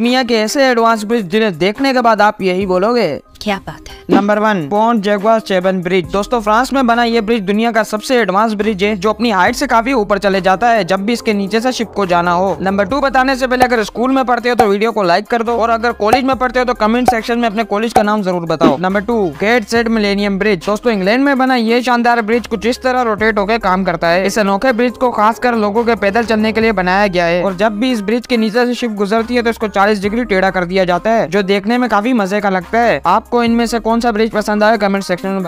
मियाँ के ऐसे एडवांस ब्रिज जिन्हें देखने के बाद आप यही बोलोगे क्या बात है नंबर वन पॉन्ट जेगवा चेबन ब्रिज दोस्तों फ्रांस में बना ये ब्रिज दुनिया का सबसे एडवांस ब्रिज है जो अपनी हाइट से काफी ऊपर चले जाता है जब भी इसके नीचे से शिप को जाना हो नंबर टू बताने से पहले अगर स्कूल में पढ़ते हो तो वीडियो को लाइक कर दो और अगर कॉलेज में पढ़ते हो तो कमेंट सेक्शन में अपने कॉलेज का नाम जरूर बताओ number two Gateshead millennium bridge दोस्तों इंग्लैंड में बना ये शानदार ब्रिज कुछ इस तरह रोटेट होकर काम करता है इस अनोखे ब्रिज को खासकर लोगों के पैदल चलने के लिए बनाया गया है और जब भी इस ब्रिज के नीचे से शिप गुजरती है तो इसको चालीस डिग्री टेढ़ा कर दिया जाता है जो देखने में काफी मजे का लगता है आपको आपको इनमें से कौन सा ब्रिज पसंद आया कमेंट सेक्शन में